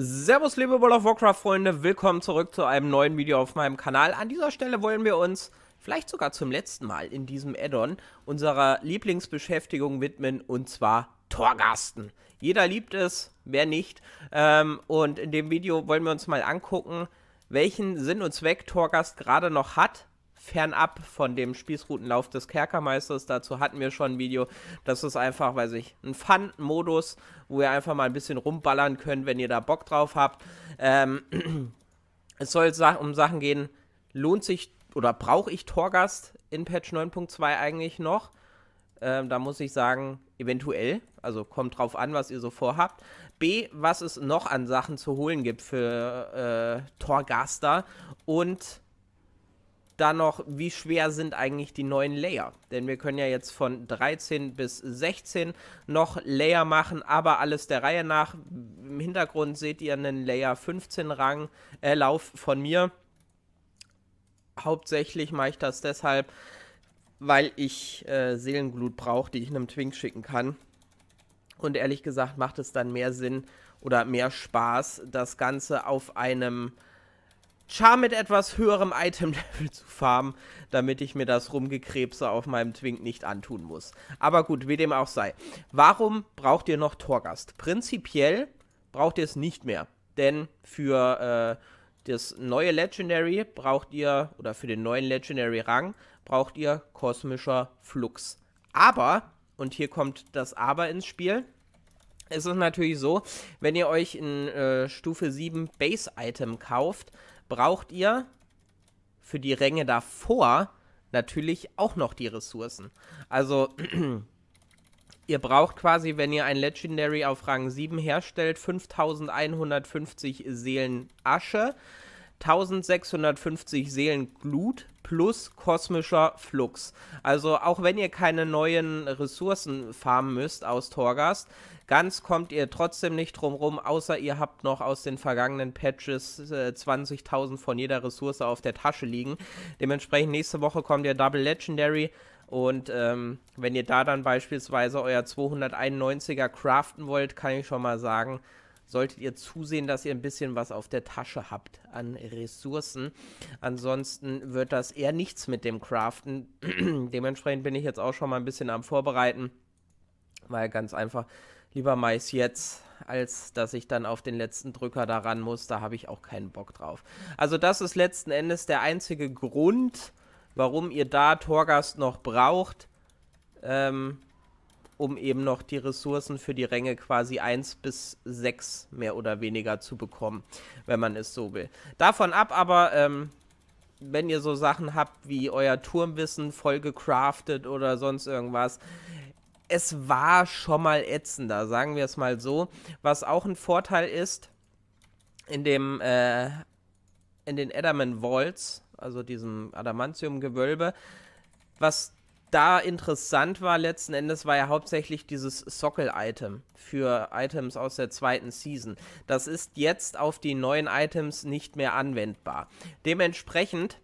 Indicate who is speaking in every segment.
Speaker 1: Servus, liebe World of Warcraft-Freunde, willkommen zurück zu einem neuen Video auf meinem Kanal. An dieser Stelle wollen wir uns vielleicht sogar zum letzten Mal in diesem Addon unserer Lieblingsbeschäftigung widmen, und zwar Torgasten. Jeder liebt es, wer nicht. Ähm, und in dem Video wollen wir uns mal angucken, welchen Sinn und Zweck Torgast gerade noch hat, fernab von dem Spießrutenlauf des Kerkermeisters. Dazu hatten wir schon ein Video. Das ist einfach, weiß ich, ein Fun-Modus, wo ihr einfach mal ein bisschen rumballern könnt, wenn ihr da Bock drauf habt. Ähm, es soll um Sachen gehen, lohnt sich oder brauche ich Torgast in Patch 9.2 eigentlich noch? Ähm, da muss ich sagen, eventuell. Also kommt drauf an, was ihr so vorhabt. B, was es noch an Sachen zu holen gibt für äh, Torgaster. Und da noch, wie schwer sind eigentlich die neuen Layer? Denn wir können ja jetzt von 13 bis 16 noch Layer machen, aber alles der Reihe nach. Im Hintergrund seht ihr einen Layer 15 Rang äh, Lauf von mir. Hauptsächlich mache ich das deshalb, weil ich äh, Seelenglut brauche, die ich einem Twink schicken kann. Und ehrlich gesagt macht es dann mehr Sinn oder mehr Spaß, das Ganze auf einem Char mit etwas höherem Item-Level zu farmen, damit ich mir das Rumgekrebse auf meinem Twink nicht antun muss. Aber gut, wie dem auch sei. Warum braucht ihr noch Torgast? Prinzipiell braucht ihr es nicht mehr, denn für äh, das neue Legendary braucht ihr, oder für den neuen Legendary-Rang, braucht ihr kosmischer Flux. Aber, und hier kommt das Aber ins Spiel, es ist natürlich so, wenn ihr euch ein äh, Stufe 7 Base-Item kauft, braucht ihr für die Ränge davor natürlich auch noch die Ressourcen. Also ihr braucht quasi, wenn ihr ein Legendary auf Rang 7 herstellt, 5150 Seelen Asche. 1650 Seelen Glut plus kosmischer Flux. Also auch wenn ihr keine neuen Ressourcen farmen müsst aus Torgast, ganz kommt ihr trotzdem nicht drum rum, außer ihr habt noch aus den vergangenen Patches äh, 20.000 von jeder Ressource auf der Tasche liegen. Dementsprechend nächste Woche kommt ihr Double Legendary und ähm, wenn ihr da dann beispielsweise euer 291er craften wollt, kann ich schon mal sagen, solltet ihr zusehen, dass ihr ein bisschen was auf der Tasche habt an Ressourcen. Ansonsten wird das eher nichts mit dem Craften. Dementsprechend bin ich jetzt auch schon mal ein bisschen am Vorbereiten, weil ganz einfach lieber Mais jetzt, als dass ich dann auf den letzten Drücker daran muss. Da habe ich auch keinen Bock drauf. Also das ist letzten Endes der einzige Grund, warum ihr da Torgast noch braucht. Ähm, um eben noch die Ressourcen für die Ränge quasi 1 bis 6 mehr oder weniger zu bekommen, wenn man es so will. Davon ab aber, ähm, wenn ihr so Sachen habt wie euer Turmwissen voll gecraftet oder sonst irgendwas, es war schon mal ätzender, sagen wir es mal so. Was auch ein Vorteil ist, in dem, äh, in den Adamant Vaults, also diesem Adamantium-Gewölbe, was da interessant war letzten Endes, war ja hauptsächlich dieses Sockel-Item für Items aus der zweiten Season. Das ist jetzt auf die neuen Items nicht mehr anwendbar. Dementsprechend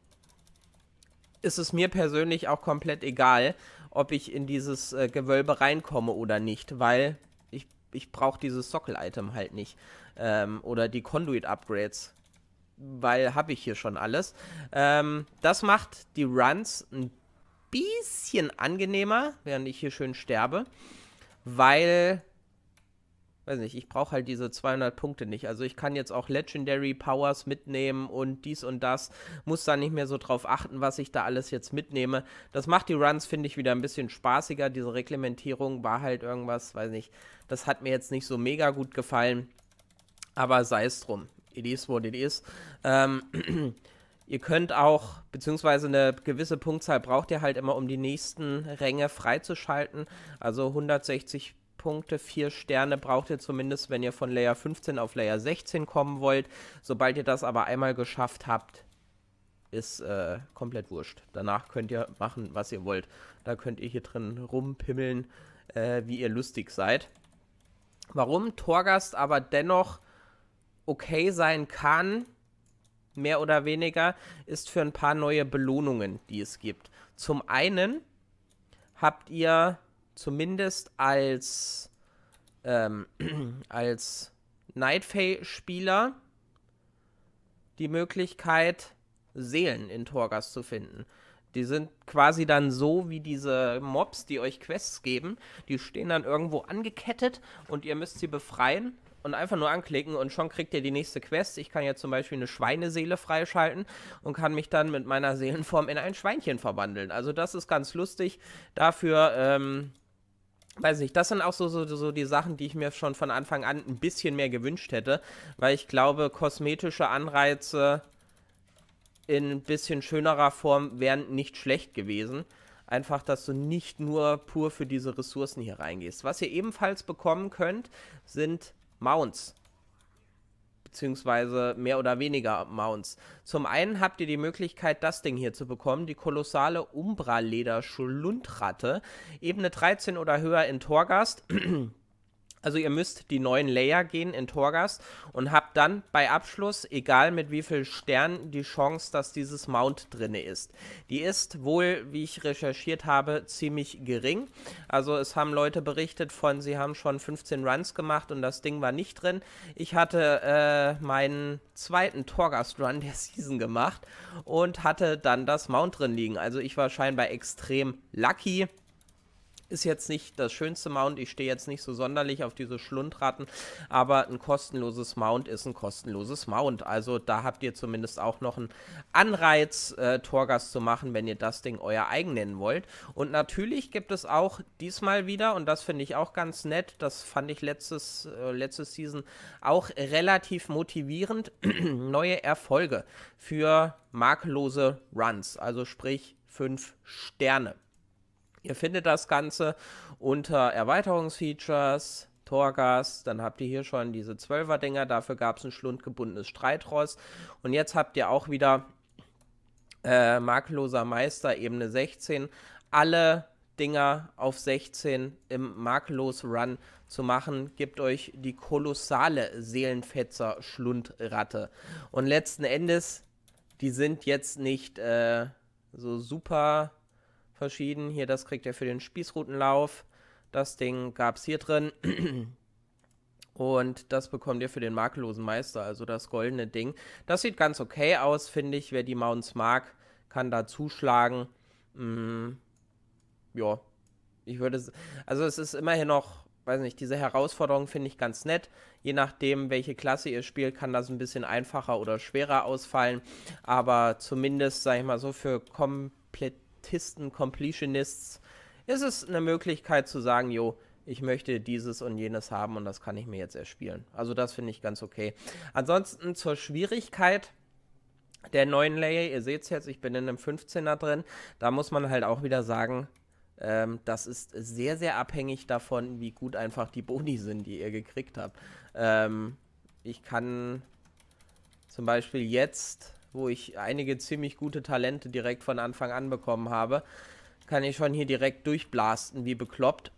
Speaker 1: ist es mir persönlich auch komplett egal, ob ich in dieses äh, Gewölbe reinkomme oder nicht, weil ich, ich brauche dieses Sockel-Item halt nicht. Ähm, oder die Conduit-Upgrades, weil habe ich hier schon alles. Ähm, das macht die Runs ein bisschen angenehmer, während ich hier schön sterbe, weil, weiß nicht, ich brauche halt diese 200 Punkte nicht. Also ich kann jetzt auch Legendary Powers mitnehmen und dies und das, muss da nicht mehr so drauf achten, was ich da alles jetzt mitnehme. Das macht die Runs, finde ich, wieder ein bisschen spaßiger. Diese Reglementierung war halt irgendwas, weiß nicht, das hat mir jetzt nicht so mega gut gefallen, aber sei es drum. It is what it is. Ähm, Ihr könnt auch, beziehungsweise eine gewisse Punktzahl braucht ihr halt immer, um die nächsten Ränge freizuschalten. Also 160 Punkte, 4 Sterne braucht ihr zumindest, wenn ihr von Layer 15 auf Layer 16 kommen wollt. Sobald ihr das aber einmal geschafft habt, ist äh, komplett wurscht. Danach könnt ihr machen, was ihr wollt. Da könnt ihr hier drin rumpimmeln, äh, wie ihr lustig seid. Warum Torgast aber dennoch okay sein kann, mehr oder weniger, ist für ein paar neue Belohnungen, die es gibt. Zum einen habt ihr zumindest als, ähm, als Nightfay-Spieler die Möglichkeit, Seelen in Torgas zu finden. Die sind quasi dann so wie diese Mobs, die euch Quests geben. Die stehen dann irgendwo angekettet und ihr müsst sie befreien und einfach nur anklicken und schon kriegt ihr die nächste Quest. Ich kann jetzt zum Beispiel eine Schweineseele freischalten und kann mich dann mit meiner Seelenform in ein Schweinchen verwandeln. Also das ist ganz lustig. Dafür, ähm, weiß nicht, das sind auch so, so, so die Sachen, die ich mir schon von Anfang an ein bisschen mehr gewünscht hätte, weil ich glaube, kosmetische Anreize in ein bisschen schönerer Form wären nicht schlecht gewesen einfach, dass du nicht nur pur für diese Ressourcen hier reingehst. Was ihr ebenfalls bekommen könnt, sind Mounts. Beziehungsweise mehr oder weniger Mounts. Zum einen habt ihr die Möglichkeit, das Ding hier zu bekommen, die kolossale Umbra-Leder-Schlundratte. Ebene 13 oder höher in Torgast. Also ihr müsst die neuen Layer gehen in Torgas und habt dann bei Abschluss, egal mit wie viel Sternen, die Chance, dass dieses Mount drinne ist. Die ist wohl, wie ich recherchiert habe, ziemlich gering. Also es haben Leute berichtet von, sie haben schon 15 Runs gemacht und das Ding war nicht drin. Ich hatte äh, meinen zweiten Torgas Run der Season gemacht und hatte dann das Mount drin liegen. Also ich war scheinbar extrem lucky ist jetzt nicht das schönste Mount. Ich stehe jetzt nicht so sonderlich auf diese Schlundratten, aber ein kostenloses Mount ist ein kostenloses Mount. Also da habt ihr zumindest auch noch einen Anreiz, äh, Torgas zu machen, wenn ihr das Ding euer eigen nennen wollt. Und natürlich gibt es auch diesmal wieder, und das finde ich auch ganz nett, das fand ich letztes, äh, letztes Season auch relativ motivierend, neue Erfolge für makellose Runs, also sprich fünf Sterne. Ihr findet das Ganze unter Erweiterungsfeatures, Torgas, dann habt ihr hier schon diese 12er-Dinger, dafür gab es ein schlundgebundenes Streitross und jetzt habt ihr auch wieder äh, makelloser Meister, Ebene 16, alle Dinger auf 16 im makellos Run zu machen, gibt euch die kolossale Seelenfetzer Schlundratte. Und letzten Endes, die sind jetzt nicht äh, so super verschieden. Hier, das kriegt ihr für den Spießrutenlauf. Das Ding gab es hier drin. Und das bekommt ihr für den makellosen Meister, also das goldene Ding. Das sieht ganz okay aus, finde ich. Wer die Mounts mag, kann da zuschlagen. Mm, ja, ich würde es. Also, es ist immerhin noch, weiß nicht, diese Herausforderung finde ich ganz nett. Je nachdem, welche Klasse ihr spielt, kann das ein bisschen einfacher oder schwerer ausfallen. Aber zumindest, sag ich mal so, für komplett Komplettisten, Completionists, ist es eine Möglichkeit zu sagen, jo, ich möchte dieses und jenes haben und das kann ich mir jetzt erspielen. Also das finde ich ganz okay. Ansonsten zur Schwierigkeit der neuen Layer, ihr seht es jetzt, ich bin in einem 15er drin, da muss man halt auch wieder sagen, ähm, das ist sehr, sehr abhängig davon, wie gut einfach die Boni sind, die ihr gekriegt habt. Ähm, ich kann zum Beispiel jetzt wo ich einige ziemlich gute Talente direkt von Anfang an bekommen habe, kann ich schon hier direkt durchblasten, wie bekloppt.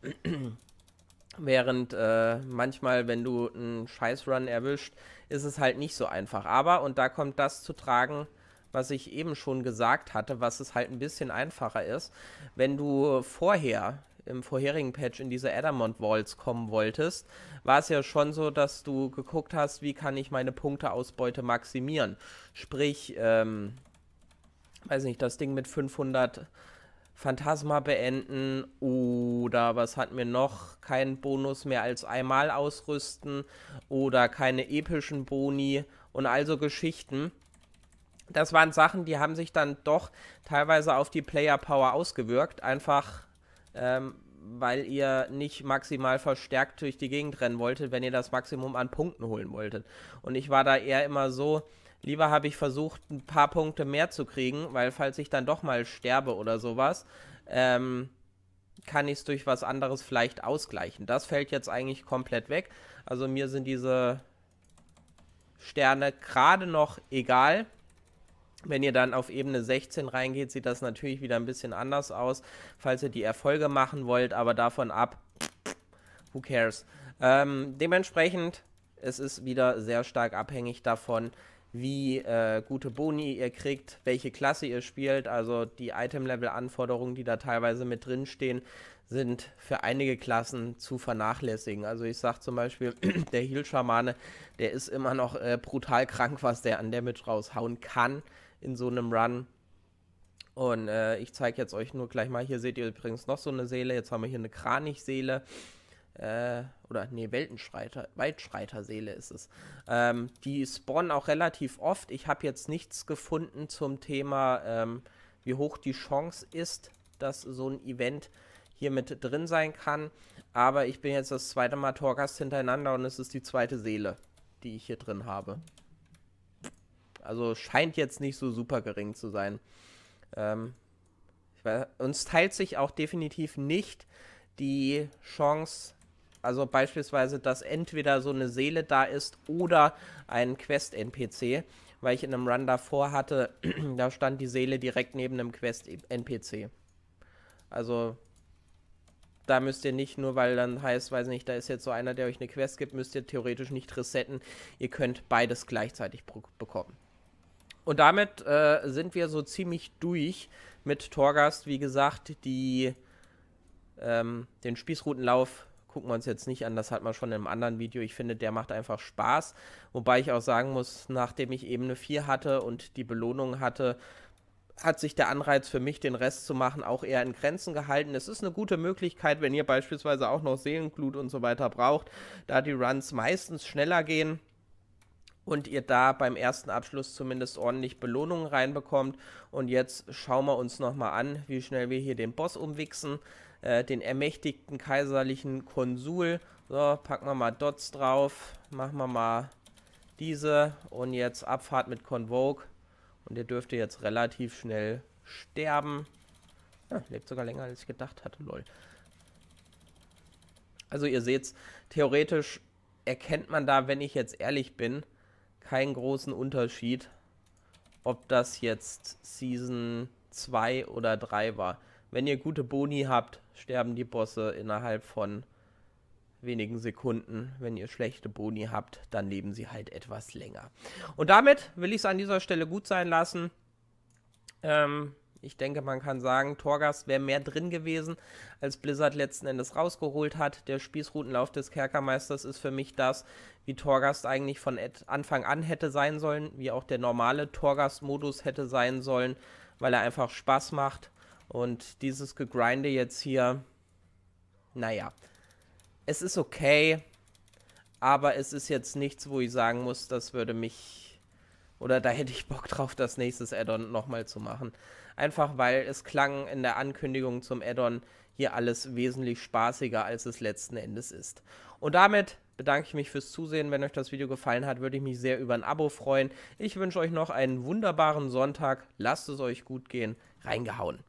Speaker 1: Während äh, manchmal, wenn du einen Scheißrun run erwischt, ist es halt nicht so einfach. Aber, und da kommt das zu tragen, was ich eben schon gesagt hatte, was es halt ein bisschen einfacher ist, wenn du vorher im vorherigen Patch in diese Adamant Walls kommen wolltest, war es ja schon so, dass du geguckt hast, wie kann ich meine Punkteausbeute maximieren. Sprich, ähm, weiß nicht, das Ding mit 500 Phantasma beenden oder was hat mir noch? Keinen Bonus mehr als einmal ausrüsten oder keine epischen Boni und also Geschichten. Das waren Sachen, die haben sich dann doch teilweise auf die Player Power ausgewirkt, einfach ähm, weil ihr nicht maximal verstärkt durch die Gegend rennen wolltet, wenn ihr das Maximum an Punkten holen wolltet. Und ich war da eher immer so, lieber habe ich versucht, ein paar Punkte mehr zu kriegen, weil falls ich dann doch mal sterbe oder sowas, ähm, kann ich es durch was anderes vielleicht ausgleichen. Das fällt jetzt eigentlich komplett weg. Also mir sind diese Sterne gerade noch egal. Wenn ihr dann auf Ebene 16 reingeht, sieht das natürlich wieder ein bisschen anders aus, falls ihr die Erfolge machen wollt, aber davon ab, who cares. Ähm, dementsprechend, es ist wieder sehr stark abhängig davon, wie äh, gute Boni ihr kriegt, welche Klasse ihr spielt. Also die Item-Level-Anforderungen, die da teilweise mit drinstehen, sind für einige Klassen zu vernachlässigen. Also ich sage zum Beispiel, der Heal-Schamane, der ist immer noch äh, brutal krank, was der an Damage raushauen kann in so einem Run. Und äh, ich zeige jetzt euch nur gleich mal, hier seht ihr übrigens noch so eine Seele. Jetzt haben wir hier eine Kranichseele. Äh, oder nee, Weltenschreiter, Waldschreiterseele ist es. Ähm, die spawnen auch relativ oft. Ich habe jetzt nichts gefunden zum Thema, ähm, wie hoch die Chance ist, dass so ein Event hier mit drin sein kann. Aber ich bin jetzt das zweite Mal Torgast hintereinander und es ist die zweite Seele, die ich hier drin habe. Also scheint jetzt nicht so super gering zu sein. Ähm, weiß, uns teilt sich auch definitiv nicht die Chance, also beispielsweise, dass entweder so eine Seele da ist oder ein Quest-NPC, weil ich in einem Run davor hatte, da stand die Seele direkt neben einem Quest-NPC. Also da müsst ihr nicht nur, weil dann heißt, weiß nicht, da ist jetzt so einer, der euch eine Quest gibt, müsst ihr theoretisch nicht resetten. Ihr könnt beides gleichzeitig bekommen. Und damit äh, sind wir so ziemlich durch mit Torgast. Wie gesagt, die, ähm, den Spießrutenlauf gucken wir uns jetzt nicht an. Das hat man schon in einem anderen Video. Ich finde, der macht einfach Spaß. Wobei ich auch sagen muss, nachdem ich eben eine 4 hatte und die Belohnung hatte, hat sich der Anreiz für mich, den Rest zu machen, auch eher in Grenzen gehalten. Es ist eine gute Möglichkeit, wenn ihr beispielsweise auch noch Seelenglut und so weiter braucht, da die Runs meistens schneller gehen und ihr da beim ersten Abschluss zumindest ordentlich Belohnungen reinbekommt. Und jetzt schauen wir uns nochmal an, wie schnell wir hier den Boss umwichsen, äh, den ermächtigten kaiserlichen Konsul. So, packen wir mal Dots drauf, machen wir mal diese und jetzt Abfahrt mit Convoke. Und der dürfte jetzt relativ schnell sterben. Ja, lebt sogar länger, als ich gedacht hatte, lol. Also ihr seht's, theoretisch erkennt man da, wenn ich jetzt ehrlich bin, keinen großen Unterschied, ob das jetzt Season 2 oder 3 war. Wenn ihr gute Boni habt, sterben die Bosse innerhalb von wenigen Sekunden. Wenn ihr schlechte Boni habt, dann leben sie halt etwas länger. Und damit will ich es an dieser Stelle gut sein lassen. Ähm, ich denke, man kann sagen, Torgast wäre mehr drin gewesen, als Blizzard letzten Endes rausgeholt hat. Der Spießrutenlauf des Kerkermeisters ist für mich das, wie Torgast eigentlich von Anfang an hätte sein sollen, wie auch der normale Torgast-Modus hätte sein sollen, weil er einfach Spaß macht. Und dieses Gegrinde jetzt hier, naja, es ist okay, aber es ist jetzt nichts, wo ich sagen muss, das würde mich... Oder da hätte ich Bock drauf, das nächste Addon nochmal zu machen. Einfach weil es klang in der Ankündigung zum Addon hier alles wesentlich spaßiger, als es letzten Endes ist. Und damit bedanke ich mich fürs Zusehen. Wenn euch das Video gefallen hat, würde ich mich sehr über ein Abo freuen. Ich wünsche euch noch einen wunderbaren Sonntag. Lasst es euch gut gehen. Reingehauen.